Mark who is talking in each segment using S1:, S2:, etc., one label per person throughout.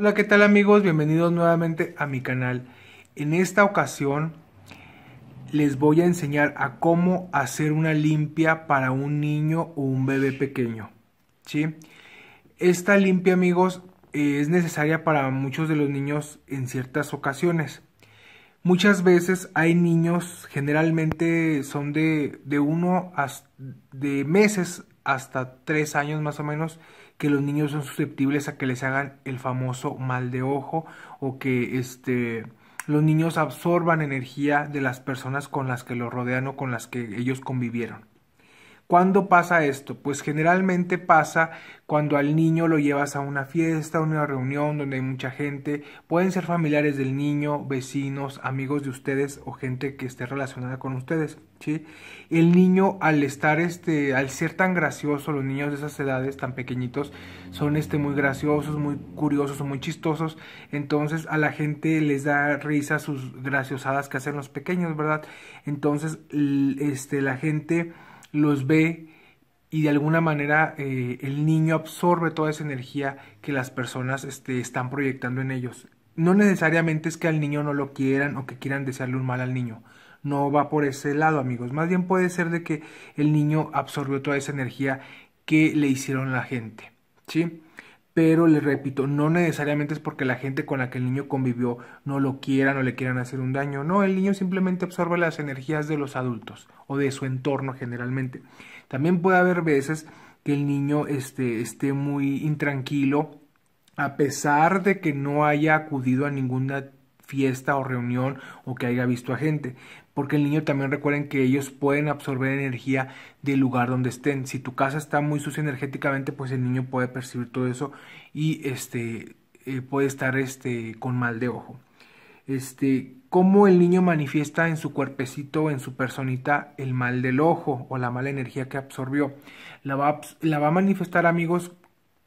S1: Hola, ¿qué tal amigos? Bienvenidos nuevamente a mi canal. En esta ocasión les voy a enseñar a cómo hacer una limpia para un niño o un bebé pequeño. ¿sí? Esta limpia amigos eh, es necesaria para muchos de los niños en ciertas ocasiones. Muchas veces hay niños, generalmente son de, de uno a, de meses hasta tres años más o menos, que los niños son susceptibles a que les hagan el famoso mal de ojo o que este los niños absorban energía de las personas con las que los rodean o con las que ellos convivieron. ¿Cuándo pasa esto? Pues generalmente pasa cuando al niño lo llevas a una fiesta, a una reunión donde hay mucha gente. Pueden ser familiares del niño, vecinos, amigos de ustedes o gente que esté relacionada con ustedes. El niño al estar, este, al ser tan gracioso, los niños de esas edades tan pequeñitos son este, muy graciosos, muy curiosos, muy chistosos, entonces a la gente les da risa sus graciosadas que hacen los pequeños, ¿verdad? Entonces este, la gente los ve y de alguna manera eh, el niño absorbe toda esa energía que las personas este, están proyectando en ellos. No necesariamente es que al niño no lo quieran o que quieran desearle un mal al niño, no va por ese lado, amigos. Más bien puede ser de que el niño absorbió toda esa energía que le hicieron la gente, ¿sí? Pero les repito, no necesariamente es porque la gente con la que el niño convivió no lo quiera, o le quieran hacer un daño. No, el niño simplemente absorbe las energías de los adultos o de su entorno generalmente. También puede haber veces que el niño este, esté muy intranquilo a pesar de que no haya acudido a ninguna fiesta o reunión o que haya visto a gente porque el niño también recuerden que ellos pueden absorber energía del lugar donde estén. Si tu casa está muy sucia energéticamente, pues el niño puede percibir todo eso y este eh, puede estar este con mal de ojo. Este, cómo el niño manifiesta en su cuerpecito, en su personita, el mal del ojo o la mala energía que absorbió. La la va a manifestar, amigos,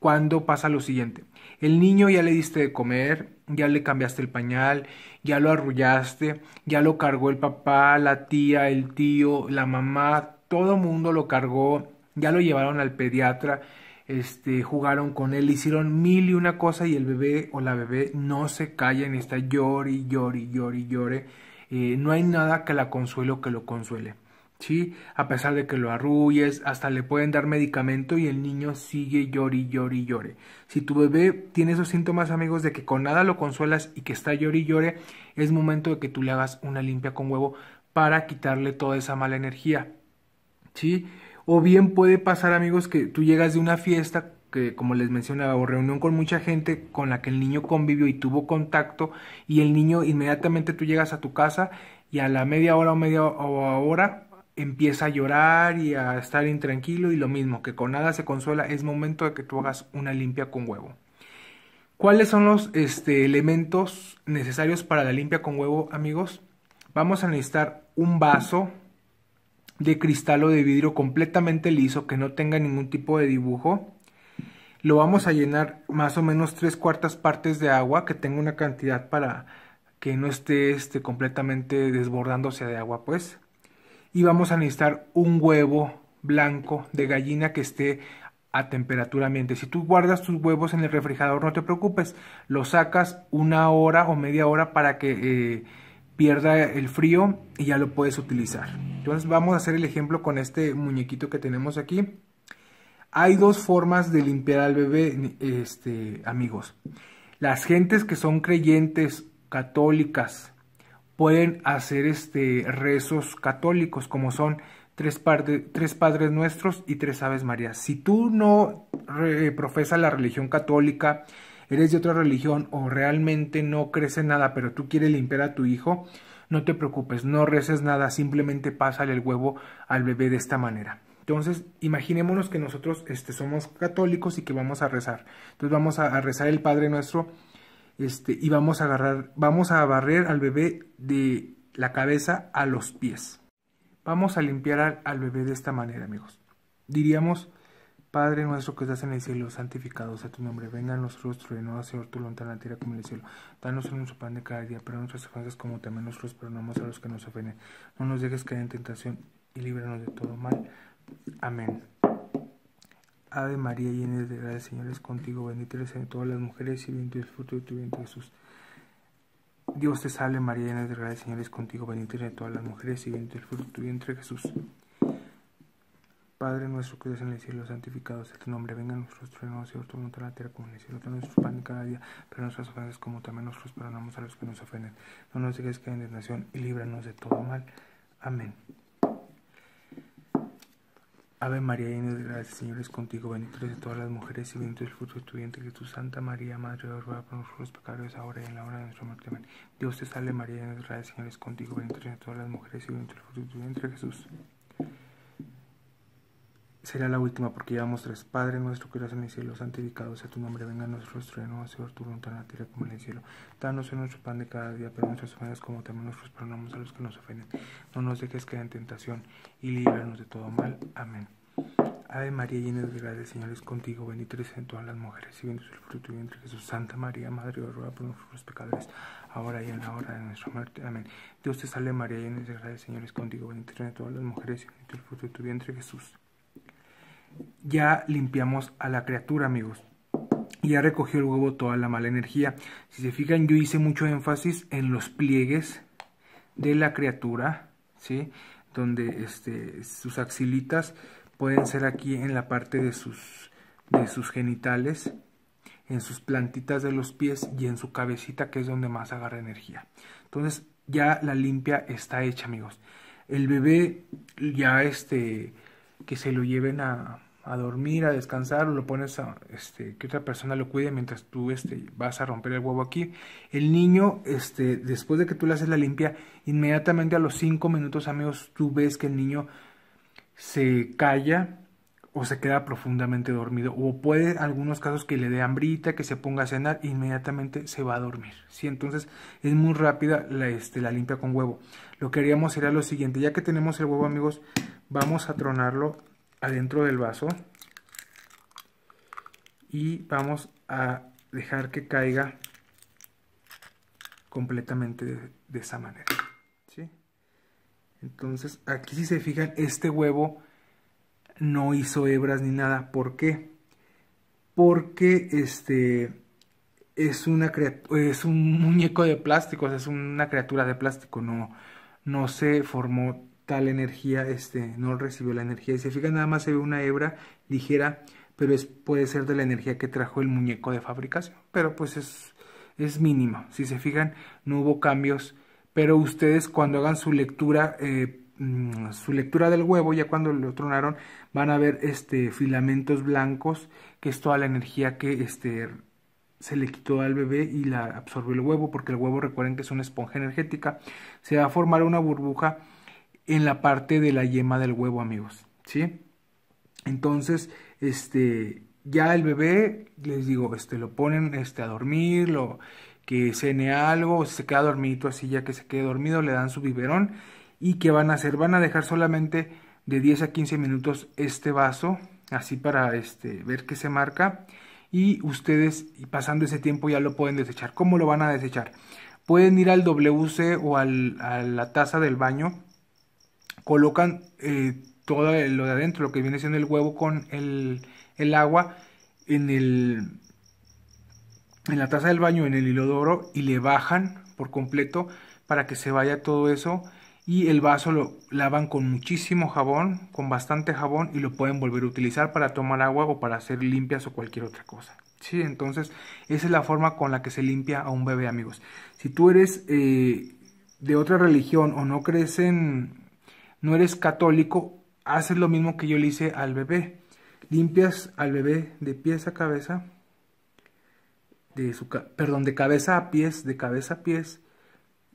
S1: cuando pasa lo siguiente. El niño ya le diste de comer, ya le cambiaste el pañal, ya lo arrullaste, ya lo cargó el papá, la tía, el tío, la mamá, todo mundo lo cargó, ya lo llevaron al pediatra, este, jugaron con él, hicieron mil y una cosa y el bebé o la bebé no se calla ni está llore y llore y llore llore. Eh, no hay nada que la consuele o que lo consuele. A pesar de que lo arrulles, hasta le pueden dar medicamento y el niño sigue llore y llore llore. Si tu bebé tiene esos síntomas, amigos, de que con nada lo consuelas y que está llori, llore, es momento de que tú le hagas una limpia con huevo para quitarle toda esa mala energía, ¿sí? O bien puede pasar, amigos, que tú llegas de una fiesta que como les mencionaba, o reunión con mucha gente con la que el niño convivió y tuvo contacto, y el niño inmediatamente tú llegas a tu casa y a la media hora o media hora empieza a llorar y a estar intranquilo y lo mismo, que con nada se consuela, es momento de que tú hagas una limpia con huevo. ¿Cuáles son los este, elementos necesarios para la limpia con huevo, amigos? Vamos a necesitar un vaso de cristal o de vidrio completamente liso, que no tenga ningún tipo de dibujo. Lo vamos a llenar más o menos tres cuartas partes de agua, que tenga una cantidad para que no esté este, completamente desbordándose de agua, pues y vamos a necesitar un huevo blanco de gallina que esté a temperatura ambiente. Si tú guardas tus huevos en el refrigerador, no te preocupes, los sacas una hora o media hora para que eh, pierda el frío y ya lo puedes utilizar. Entonces vamos a hacer el ejemplo con este muñequito que tenemos aquí. Hay dos formas de limpiar al bebé, este, amigos. Las gentes que son creyentes, católicas, pueden hacer este, rezos católicos, como son tres, tres Padres Nuestros y tres Aves Marías. Si tú no profesas la religión católica, eres de otra religión o realmente no crees en nada, pero tú quieres limpiar a tu hijo, no te preocupes, no reces nada, simplemente pásale el huevo al bebé de esta manera. Entonces, imaginémonos que nosotros este, somos católicos y que vamos a rezar. Entonces vamos a rezar el Padre Nuestro este, y vamos a agarrar, vamos a barrer al bebé de la cabeza a los pies. Vamos a limpiar al, bebé de esta manera, amigos. Diríamos, Padre nuestro que estás en el cielo, santificado sea tu nombre, venga a nosotros tu reino, Señor, tu voluntad en la tierra como en el cielo. Danos en nuestro pan de cada día, pero nuestras ofensas como también nosotros perdonamos a los que nos ofenden. No nos dejes caer en tentación y líbranos de todo mal. Amén. Ave María, llena de gracia, Señor es contigo, bendita eres entre todas las mujeres y bendito es el fruto de tu vientre Jesús. Dios te salve María, llena de gracia, Señor es contigo, bendita eres entre todas las mujeres y bendito es el fruto de tu vientre Jesús. Padre nuestro que estás en el cielo, santificado sea tu nombre, venga a nosotros nuestros reino, Señor, tu voluntad en la tierra como en el cielo, danos nuestro pan de cada día, pero nuestras ofensas como también nosotros perdonamos a los que nos ofenden. No nos dejes caer en desnación, y líbranos de todo mal. Amén. Ave María, llena de gracia, Señor es contigo, bendita eres de todas las mujeres y bendito es el fruto de tu vientre, Jesús. Santa María, Madre de Dios, ruega por nosotros pecadores, ahora y en la hora de nuestra muerte. Amén. Dios te salve María, llena de gracia, Señor es contigo, bendita eres de todas las mujeres y bendito es el fruto de tu vientre, Jesús será la última porque llevamos tres. Padre nuestro que estás en el cielo, santificado sea tu nombre, venga a nuestro reino, Señor, tu voluntad en la tierra como en el cielo. Danos en nuestro pan de cada día, pero nuestras ofensas como también nosotros perdonamos a los que nos ofenden. No nos dejes caer en tentación y líbranos de todo mal. Amén. Ave María, llena de gracia, el Señor es contigo, bendita eres en todas las mujeres y bendito es el fruto de tu vientre Jesús. Santa María, Madre de ruega por nosotros pecadores, ahora y en la hora de nuestra muerte. Amén. Dios te salve María, llena de gracia, Señor es contigo, bendita eres en todas las mujeres y bendito es el fruto de tu vientre Jesús ya limpiamos a la criatura, amigos. Ya recogió el huevo toda la mala energía. Si se fijan, yo hice mucho énfasis en los pliegues de la criatura, ¿sí? Donde este, sus axilitas pueden ser aquí en la parte de sus, de sus genitales, en sus plantitas de los pies y en su cabecita, que es donde más agarra energía. Entonces, ya la limpia está hecha, amigos. El bebé ya este que se lo lleven a, a dormir, a descansar, o lo pones a este, que otra persona lo cuide mientras tú este, vas a romper el huevo aquí. El niño, este, después de que tú le haces la limpia, inmediatamente a los cinco minutos, amigos, tú ves que el niño se calla, o se queda profundamente dormido o puede algunos casos que le dé hambrita, que se ponga a cenar inmediatamente se va a dormir. si Entonces es muy rápida la, este, la limpia con huevo. Lo que haríamos sería lo siguiente, ya que tenemos el huevo amigos, vamos a tronarlo adentro del vaso y vamos a dejar que caiga completamente de, esa manera. Entonces aquí si se fijan este huevo no hizo hebras ni nada. ¿Por qué? Porque este es una es un muñeco de plástico, es una criatura de plástico, no, no se formó tal energía, este, no recibió la energía. Y si se fijan, nada más se ve una hebra ligera, pero es, puede ser de la energía que trajo el muñeco de fabricación. Pero pues es, es mínimo Si se fijan, no hubo cambios. Pero ustedes cuando hagan su lectura eh, Mm, su lectura del huevo, ya cuando lo tronaron, van a ver este, filamentos blancos, que es toda la energía que este, se le quitó al bebé y la absorbió el huevo, porque el huevo recuerden que es una esponja energética, se va a formar una burbuja en la parte de la yema del huevo, amigos, ¿sí? Entonces, este, ya el bebé, les digo, este, lo ponen este, a dormir, lo, que cene algo, se queda dormidito así, ya que se quede dormido, le dan su biberón y que van a hacer, van a dejar solamente de 10 a 15 minutos este vaso, así para este, ver qué se marca y ustedes pasando ese tiempo ya lo pueden desechar. ¿Cómo lo van a desechar? Pueden ir al WC o al, a la taza del baño, colocan eh, todo lo de adentro, lo que viene siendo el huevo con el, el agua en, el, en la taza del baño, en el hilodoro y le bajan por completo para que se vaya todo eso y el vaso lo lavan con muchísimo jabón, con bastante jabón y lo pueden volver a utilizar para tomar agua o para hacer limpias o cualquier otra cosa. Sí, entonces esa es la forma con la que se limpia a un bebé, amigos. Si tú eres eh, de otra religión o no crees en, no eres católico, haces lo mismo que yo le hice al bebé. Limpias al bebé de pies a cabeza, de su, perdón, de cabeza a pies, de cabeza a pies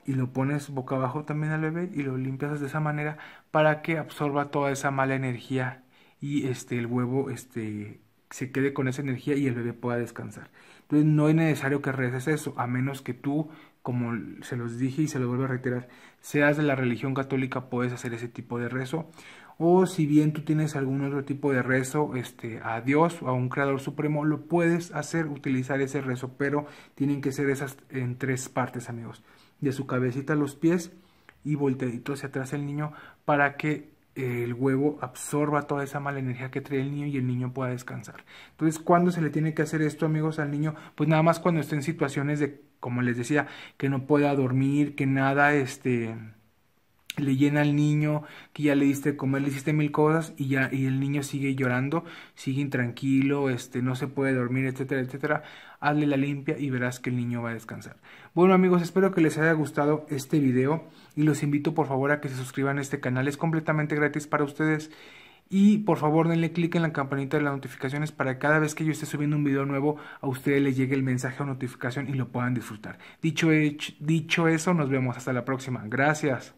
S1: y lo pones boca abajo también al bebé y lo limpias de esa manera para que absorba toda esa mala energía y este el huevo este se quede con esa energía y el bebé pueda descansar. Entonces no es necesario que reces eso, a menos que tú, como se los dije y se lo vuelvo a reiterar, seas de la religión católica, puedes hacer ese tipo de rezo. O si bien tú tienes algún otro tipo de rezo este, a Dios o a un Creador Supremo, lo puedes hacer, utilizar ese rezo, pero tienen que ser esas en tres partes, amigos de su cabecita a los pies y volteadito hacia atrás el niño para que eh, el huevo absorba toda esa mala energía que trae el niño y el niño pueda descansar. Entonces, ¿cuándo se le tiene que hacer esto, amigos, al niño? Pues nada más cuando esté en situaciones de, como les decía, que no pueda dormir, que nada, este, le llena al niño, que ya le diste de comer, le hiciste mil cosas y ya y el niño sigue llorando, sigue intranquilo, este no se puede dormir, etcétera, etcétera. Hazle la limpia y verás que el niño va a descansar. Bueno, amigos, espero que les haya gustado este video y los invito por favor a que se suscriban a este canal, es completamente gratis para ustedes. Y por favor denle clic en la campanita de las notificaciones para cada vez que yo esté subiendo un video nuevo a ustedes les llegue el mensaje o notificación y lo puedan disfrutar. Dicho, dicho eso, nos vemos hasta la próxima. Gracias.